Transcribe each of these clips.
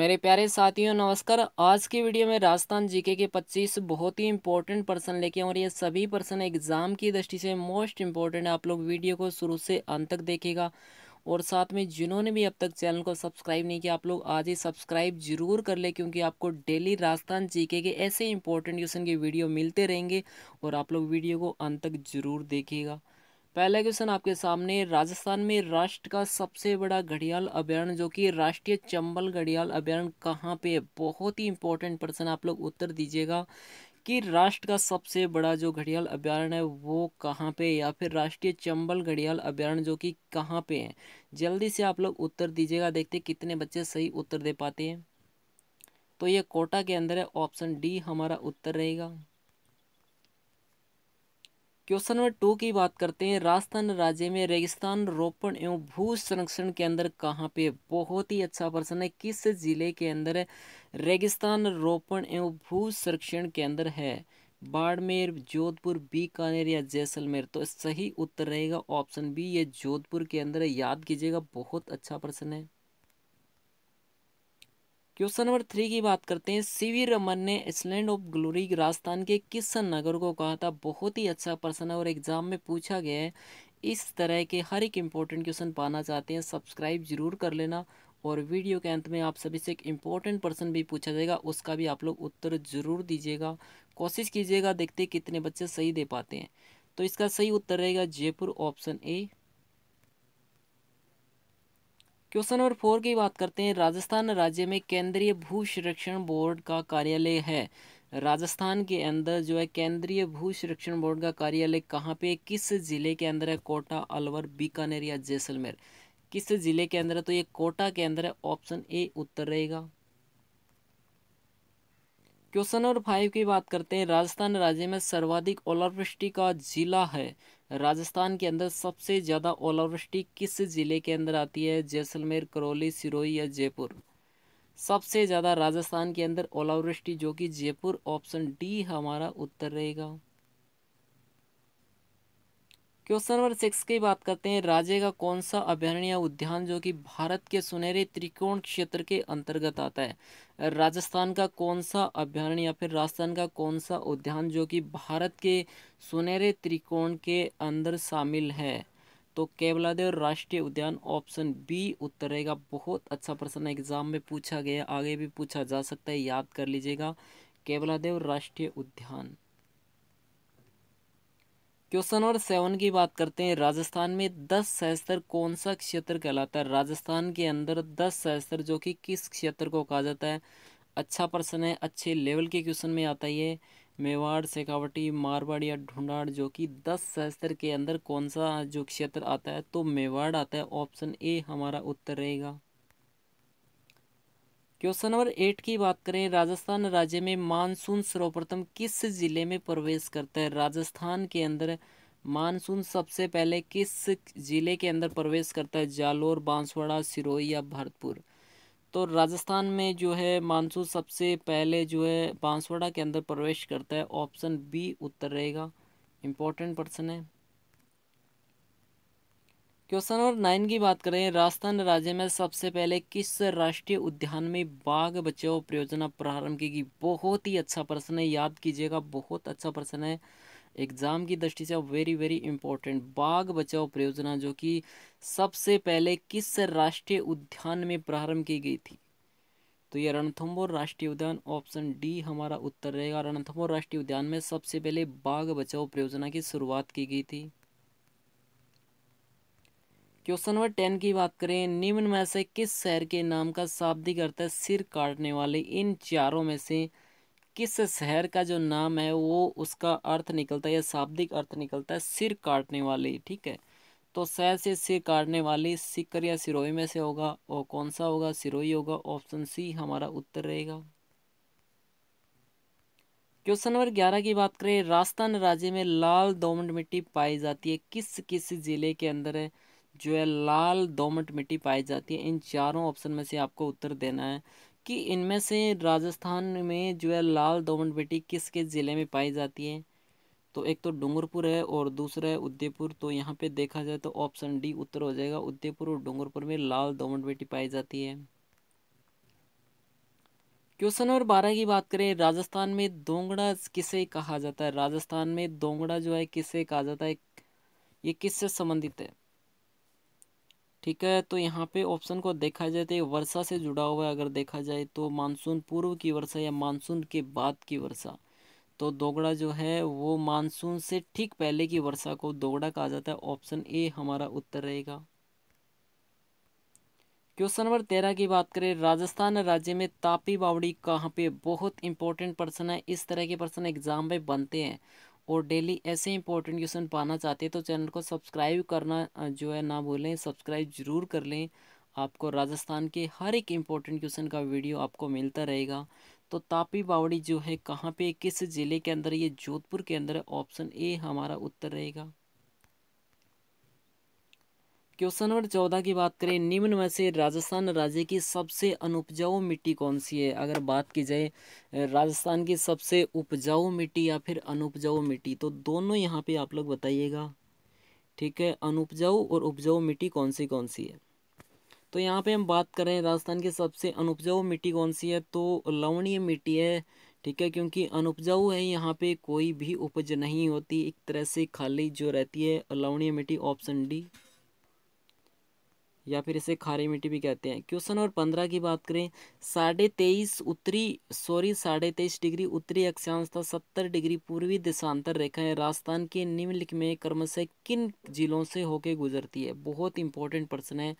मेरे प्यारे साथियों नमस्कार आज की वीडियो में राजस्थान जीके के 25 बहुत ही इंपॉर्टेंट पर्सन लेके और ये सभी पर्सन एग्ज़ाम की दृष्टि से मोस्ट इंपॉर्टेंट है आप लोग वीडियो को शुरू से अंत तक देखेगा और साथ में जिन्होंने भी अब तक चैनल को सब्सक्राइब नहीं किया आप लोग आज ही सब्सक्राइब जरूर कर ले क्योंकि आपको डेली राजस्थान जीके के ऐसे इंपॉर्टेंट क्वेश्चन के वीडियो मिलते रहेंगे और आप लोग वीडियो को अंत तक जरूर देखेगा पहला क्वेश्चन आपके सामने राजस्थान में राष्ट्र का सबसे बड़ा घड़ियाल अभ्यारण जो कि राष्ट्रीय चंबल घड़ियाल अभ्यारण कहाँ पे है बहुत ही इंपॉर्टेंट प्रश्न आप लोग उत्तर दीजिएगा कि राष्ट्र का सबसे बड़ा जो घड़ियाल अभ्यारण है वो कहाँ पे या फिर राष्ट्रीय चंबल घड़ियाल अभ्यारण जो कि कहाँ पे है जल्दी से आप लोग उत्तर दीजिएगा देखते कितने बच्चे सही उत्तर दे पाते हैं तो ये कोटा के अंदर है ऑप्शन डी हमारा उत्तर रहेगा क्वेश्चन नंबर टू की बात करते हैं राजस्थान राज्य में रेगिस्तान रोपण एवं भू संरक्षण के अंदर कहाँ पे बहुत ही अच्छा प्रश्न है किस जिले के अंदर रेगिस्तान रोपण एवं भू संरक्षण के अंदर है बाड़मेर जोधपुर बीकानेर या जैसलमेर तो सही उत्तर रहेगा ऑप्शन बी ये जोधपुर के अंदर याद कीजिएगा बहुत अच्छा प्रश्न है क्वेश्चन नंबर थ्री की बात करते हैं सीवी रमन ने स्लैंड ऑफ ग्लोरी राजस्थान के किस नगर को कहा था बहुत ही अच्छा प्रश्न है और एग्जाम में पूछा गया है इस तरह के हर एक इम्पोर्टेंट क्वेश्चन पाना चाहते हैं सब्सक्राइब जरूर कर लेना और वीडियो के अंत में आप सभी से एक इम्पोर्टेंट पर्सन भी पूछा जाएगा उसका भी आप लोग उत्तर जरूर दीजिएगा कोशिश कीजिएगा देखते कितने बच्चे सही दे पाते हैं तो इसका सही उत्तर रहेगा Jaipur option A question number four की बात करते हैं राजस्थान राज्य में केंद्रीय भू संरक्षण बोर्ड का कार्यालय है राजस्थान के अंदर जो है केंद्रीय भू संरक्षण बोर्ड का कार्यालय कहाँ पे किस ज़िले के अंदर है कोटा अलवर बीकानेर या जैसलमेर किस ज़िले के अंदर है तो ये कोटा के अंदर है ऑप्शन ए उत्तर रहेगा क्वेश्चन नंबर फाइव की बात करते हैं राजस्थान राज्य में सर्वाधिक ओलावृष्टि का जिला है राजस्थान के अंदर सबसे ज़्यादा ओलावृष्टि किस जिले के अंदर आती है जैसलमेर करौली सिरोही या जयपुर सबसे ज़्यादा राजस्थान के अंदर ओलावृष्टि जो कि जयपुर ऑप्शन डी हमारा उत्तर रहेगा क्वेश्चन नंबर सिक्स की बात करते हैं राज्य का कौन सा अभ्यारण्य उद्यान जो कि भारत के सुनहरे त्रिकोण क्षेत्र के अंतर्गत आता है राजस्थान का कौन सा अभ्यारण्य या फिर राजस्थान का कौन सा उद्यान जो कि भारत के सुनहरे त्रिकोण के अंदर शामिल है तो केवलादेव राष्ट्रीय उद्यान ऑप्शन बी उत्तर रहेगा बहुत अच्छा प्रश्न एग्जाम में पूछा गया आगे भी पूछा जा सकता है याद कर लीजिएगा केवलादेव राष्ट्रीय उद्यान क्वेश्चन नंबर सेवन की बात करते हैं राजस्थान में दस सहस्त्र कौन सा क्षेत्र कहलाता है राजस्थान के अंदर दस सहस्त्र जो कि किस क्षेत्र को कहा जाता है अच्छा प्रश्न है अच्छे लेवल के क्वेश्चन में आता है ये मेवाड़ सेखावटी मारवाड़ या ढूंढाड़ जो कि दस सहस्त्र के अंदर कौन सा जो क्षेत्र आता है तो मेवाड़ आता है ऑप्शन ए हमारा उत्तर रहेगा क्वेश्चन नंबर एट की बात करें राजस्थान राज्य में मानसून सर्वप्रथम किस जिले में प्रवेश करता है राजस्थान के अंदर मानसून सबसे पहले किस जिले के अंदर प्रवेश करता है जालोर बांसवाड़ा सिरोही या भरतपुर तो राजस्थान में जो है मानसून सबसे पहले जो है बांसवाड़ा के अंदर प्रवेश करता है ऑप्शन बी उत्तर रहेगा इंपॉर्टेंट पर्सन है क्वेश्चन नंबर नाइन की बात करें राजस्थान राज्य में सबसे पहले किस राष्ट्रीय उद्यान में बाघ बचाओ परियोजना प्रारंभ की गई बहुत ही अच्छा प्रश्न है याद कीजिएगा बहुत अच्छा प्रश्न है एग्ज़ाम की दृष्टि से वेरी वेरी इंपॉर्टेंट बाघ बचाओ परियोजना जो कि सबसे पहले किस राष्ट्रीय उद्यान में प्रारंभ की गई थी तो ये रणथम्बोर राष्ट्रीय उद्यान ऑप्शन डी हमारा उत्तर रहेगा रणथम्बोर राष्ट्रीय उद्यान में सबसे पहले बाघ बचाओ परियोजना की शुरुआत की गई थी क्वेश्चन नंबर टेन की बात करें निम्न में से किस शहर के नाम का शाब्दिक अर्थ है सिर काटने वाले इन चारों में से किस शहर का जो नाम है वो उसका अर्थ निकलता है या शाब्दिक अर्थ निकलता है सिर काटने वाले ठीक है तो शहर से सिर काटने वाली सिकर या सिरोही में से होगा और कौन सा होगा सिरोही होगा ऑप्शन सी हमारा उत्तर रहेगा क्वेश्चन नंबर ग्यारह की बात करें राजस्थान राज्य में लाल दोमंड मिट्टी पाई जाती है किस किस जिले के अंदर है जो है लाल दोमट मिट्टी पाई जाती है इन चारों ऑप्शन में से आपको उत्तर देना है कि इनमें से राजस्थान में जो है लाल दोमट मिट्टी किस किस ज़िले में पाई जाती है तो एक तो डूंगरपुर है और दूसरा है उदयपुर तो यहाँ पे देखा जाए तो ऑप्शन डी उत्तर हो जाएगा उदयपुर और डूंगरपुर में लाल दोमट मिट्टी पाई जाती है क्वेश्चन नंबर बारह की बात करें राजस्थान में दोंगड़ा किसे कहा जाता है राजस्थान में दोंगड़ा जो है किसे कहा जाता है ये किससे संबंधित है ठीक है तो यहाँ पे ऑप्शन को देखा जाए तो वर्षा से जुड़ा हुआ है अगर देखा जाए तो मानसून पूर्व की वर्षा या मानसून के बाद की वर्षा तो दोगड़ा जो है वो मानसून से ठीक पहले की वर्षा को दोगड़ा कहा जाता है ऑप्शन ए हमारा उत्तर रहेगा क्वेश्चन नंबर तेरह की बात करें राजस्थान राज्य में तापी बावड़ी कहाँ पे बहुत इंपॉर्टेंट पर्सन है इस तरह के पर्सन एग्जाम में बनते हैं और डेली ऐसे इंपॉर्टेंट क्वेश्चन पाना चाहते हैं तो चैनल को सब्सक्राइब करना जो है ना भूलें सब्सक्राइब ज़रूर कर लें आपको राजस्थान के हर एक इम्पोर्टेंट क्वेश्चन का वीडियो आपको मिलता रहेगा तो तापी बावड़ी जो है कहाँ पे किस ज़िले के अंदर ये जोधपुर के अंदर ऑप्शन ए हमारा उत्तर रहेगा क्वेश्चन नंबर चौदह की बात करें निम्न में से राजस्थान राज्य की सबसे अनुपजाऊ मिट्टी कौन सी है अगर बात की जाए राजस्थान की सबसे उपजाऊ मिट्टी या फिर अनुपजाऊ मिट्टी तो दोनों यहाँ पे आप लोग बताइएगा ठीक है अनुपजाऊ और उपजाऊ मिट्टी कौन सी कौन सी है तो यहाँ पे हम बात करें राजस्थान की सबसे अनुपजाऊ मिट्टी कौन सी है तो लवणीय मिट्टी है ठीक है क्योंकि अनुपजाऊ है यहाँ पे कोई भी उपज नहीं होती एक तरह से खाली जो रहती है लवणीय मिट्टी ऑप्शन डी या फिर इसे खारी मिट्टी भी कहते हैं क्वेश्चन नंबर पंद्रह की बात करें साढ़े तेईस उत्तरी सॉरी साढ़े तेईस डिग्री उत्तरी अक्षांश तथा सत्तर डिग्री पूर्वी दिशांतर रेखा है राजस्थान के निम्नलिखित में क्रमशः किन जिलों से होके गुजरती है बहुत इंपॉर्टेंट प्रश्न है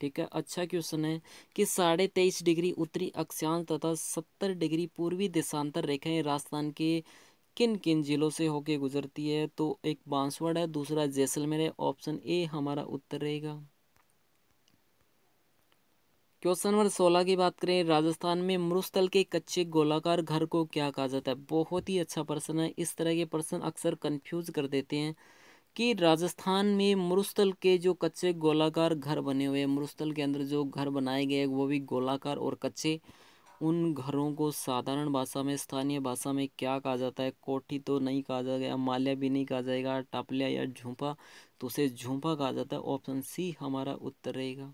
ठीक है अच्छा क्वेश्चन है कि साढ़े तेईस डिग्री उत्तरी अक्षांश तथा सत्तर डिग्री पूर्वी दिशांतर रेखाएं राजस्थान के किन किन जिलों से होके गुजरती है तो एक बांसवाड़ा है दूसरा जैसलमेर है ऑप्शन ए हमारा उत्तर रहेगा क्वेश्चन नंबर सोलह की बात करें राजस्थान में मरुस्थल के कच्चे गोलाकार घर को क्या कहा जाता है बहुत ही अच्छा प्रश्न है इस तरह के प्रश्न अक्सर कंफ्यूज कर देते हैं कि राजस्थान में मरुस्थल के जो कच्चे गोलाकार घर बने हुए हैं मरुस्थल के अंदर जो घर बनाए गए वो भी गोलाकार और कच्चे उन घरों को साधारण भाषा में स्थानीय भाषा में क्या कहा जाता है कोठी तो नहीं कहा जाएगा माल्या भी नहीं कहा जाएगा टापलिया या झूंपा तो उसे झूंपा कहा जाता है ऑप्शन सी हमारा उत्तर रहेगा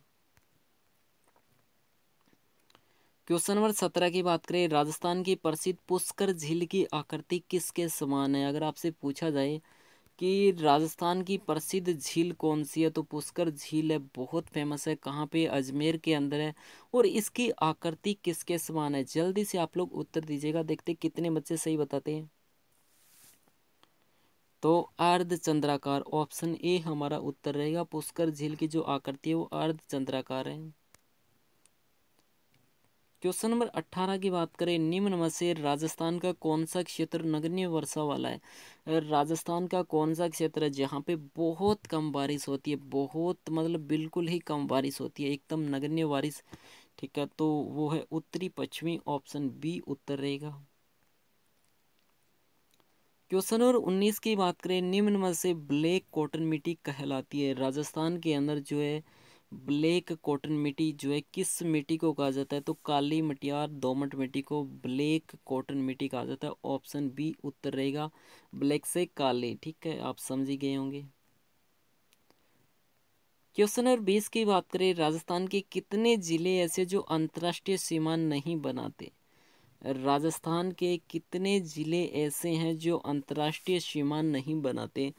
क्वेश्चन नंबर सत्रह की बात करें राजस्थान की प्रसिद्ध पुष्कर झील की आकृति किसके समान है अगर आपसे पूछा जाए कि राजस्थान की प्रसिद्ध झील कौन सी है तो पुष्कर झील है बहुत फेमस है कहाँ पे अजमेर के अंदर है और इसकी आकृति किसके समान है जल्दी से आप लोग उत्तर दीजिएगा देखते कितने बच्चे सही बताते हैं तो अर्धचंद्राकार ऑप्शन ए हमारा उत्तर रहेगा पुष्कर झील की जो आकृति है वो अर्धचंद्राकार है क्वेश्चन नंबर अट्ठारह की बात करें निम्न में से राजस्थान का कौन सा क्षेत्र नगण्य वर्षा वाला है राजस्थान का कौन सा क्षेत्र है जहाँ पे बहुत कम बारिश होती है बहुत मतलब बिल्कुल ही कम बारिश होती है एकदम नगण्य बारिश ठीक है तो वो है उत्तरी पश्चिमी ऑप्शन बी उत्तर रहेगा क्वेश्चन नंबर उन्नीस की बात करें निम्न में से ब्लैक कॉटन मिट्टी कहलाती है राजस्थान के अंदर जो है ब्लैक कॉटन मिट्टी जो है किस मिट्टी को कहा जाता है तो काली मटियार दोमट मिट्टी को ब्लैक कॉटन मिट्टी कहा जाता है ऑप्शन बी उत्तर रहेगा ब्लैक से काले ठीक है आप समझ गए होंगे क्वेश्चन नंबर बीस की बात करें राजस्थान के कितने जिले ऐसे जो अंतर्राष्ट्रीय सीमा नहीं बनाते राजस्थान के कितने जिले ऐसे हैं जो अंतर्राष्ट्रीय सीमा नहीं बनाते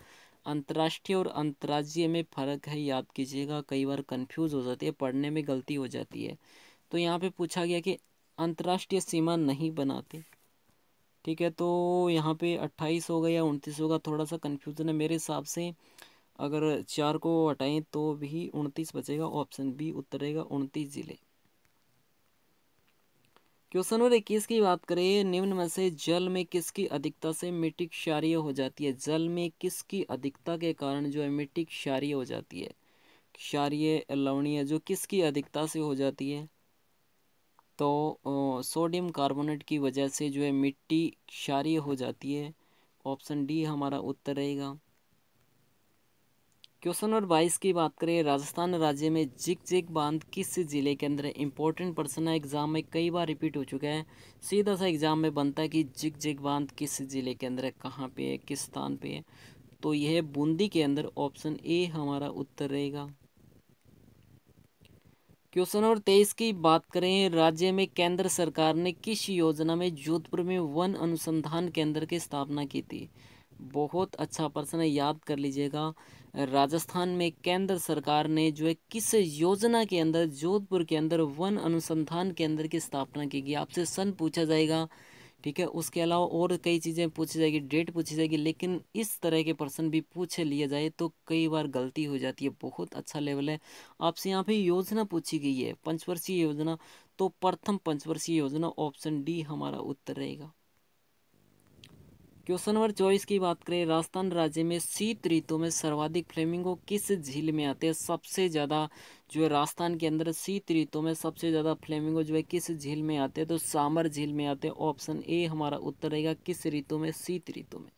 अंतर्राष्ट्रीय और अंतर्राज्यीय में फ़र्क है याद कीजिएगा कई बार कंफ्यूज हो जाती है पढ़ने में गलती हो जाती है तो यहाँ पे पूछा गया कि अंतर्राष्ट्रीय सीमा नहीं बनाते ठीक है तो यहाँ पे अट्ठाईस होगा या उनतीस होगा थोड़ा सा कन्फ्यूज़न है मेरे हिसाब से अगर चार को हटाएं तो भी उनतीस बचेगा ऑप्शन बी उतरेगा उनतीस ज़िले क्वेश्चन नंबर इक्कीस की बात करें निम्न में से जल में किसकी अधिकता से मिट्टी क्षारिय हो जाती है जल में किसकी अधिकता के कारण जो है मिट्टी क्षारिय हो जाती है क्षारिय लवणीय जो किसकी अधिकता से हो जाती है तो सोडियम कार्बोनेट की वजह से जो है मिट्टी क्षारिय हो जाती है ऑप्शन डी हमारा उत्तर रहेगा क्वेश्चन नंबर बाईस की बात करें राजस्थान राज्य में जिक जिक बांध किस जिले के अंदर इंपॉर्टेंट पर्सन है एग्जाम में कई बार रिपीट हो चुका है सीधा सा एग्जाम में बनता है कि जिक जिक बांध किस जिले के अंदर है कहाँ पे है किस स्थान पे है तो यह बूंदी के अंदर ऑप्शन ए हमारा उत्तर रहेगा क्वेश्चन नंबर तेईस की बात करें राज्य में केंद्र सरकार ने किस योजना में जोधपुर में वन अनुसंधान केंद्र की स्थापना की थी बहुत अच्छा पर्सन है याद कर लीजिएगा राजस्थान में केंद्र सरकार ने जो है किस योजना के अंदर जोधपुर के अंदर वन अनुसंधान केंद्र की स्थापना की गई आपसे सन पूछा जाएगा ठीक है उसके अलावा और कई चीज़ें पूछी जाएगी डेट पूछी जाएगी लेकिन इस तरह के प्रश्न भी पूछ लिए जाए तो कई बार गलती हो जाती है बहुत अच्छा लेवल है आपसे यहाँ पे योजना पूछी गई है पंचवर्षीय योजना तो प्रथम पंचवर्षीय योजना ऑप्शन डी हमारा उत्तर रहेगा क्वेश्चन नंबर चौबीस की बात करें राजस्थान राज्य में शीत ऋतु में सर्वाधिक फ्लेमिंगो किस झील में आते हैं सबसे ज़्यादा जो है राजस्थान के अंदर शीत ऋतु में सबसे ज़्यादा फ्लेमिंगो जो है किस झील में आते हैं तो सामर झील में आते हैं ऑप्शन ए हमारा उत्तर रहेगा किस ऋतु में शीत ऋतु में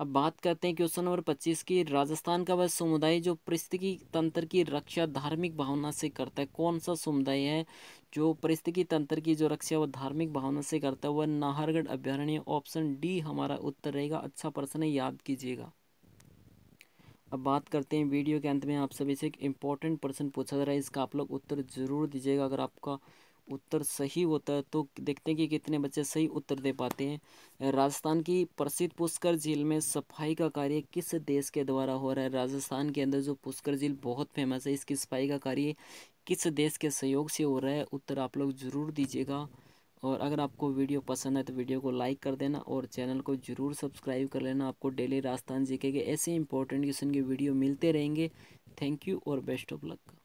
अब बात करते हैं क्वेश्चन नंबर पच्चीस की राजस्थान का वह समुदाय जो परिस्थिति तंत्र की रक्षा धार्मिक भावना से करता है कौन सा समुदाय है जो परिस्थिति तंत्र की जो रक्षा वह धार्मिक भावना से करता है वह नाहरगढ़ अभ्यारण्य ऑप्शन डी हमारा उत्तर रहेगा अच्छा प्रश्न है याद कीजिएगा अब बात करते हैं वीडियो के अंत में आप सभी से एक इम्पॉर्टेंट प्रश्न पूछा जा रहा है इसका आप लोग उत्तर जरूर दीजिएगा अगर आपका उत्तर सही होता है तो देखते हैं कि कितने बच्चे सही उत्तर दे पाते हैं राजस्थान की प्रसिद्ध पुष्कर झील में सफाई का कार्य किस देश के द्वारा हो रहा है राजस्थान के अंदर जो पुष्कर झील बहुत फेमस है इसकी सफाई का कार्य किस देश के सहयोग से हो रहा है उत्तर आप लोग ज़रूर दीजिएगा और अगर आपको वीडियो पसंद है तो वीडियो को लाइक कर देना और चैनल को ज़रूर सब्सक्राइब कर लेना आपको डेली राजस्थान जी के ऐसे इंपॉर्टेंट क्वेश्चन के वीडियो मिलते रहेंगे थैंक यू और बेस्ट ऑफ लक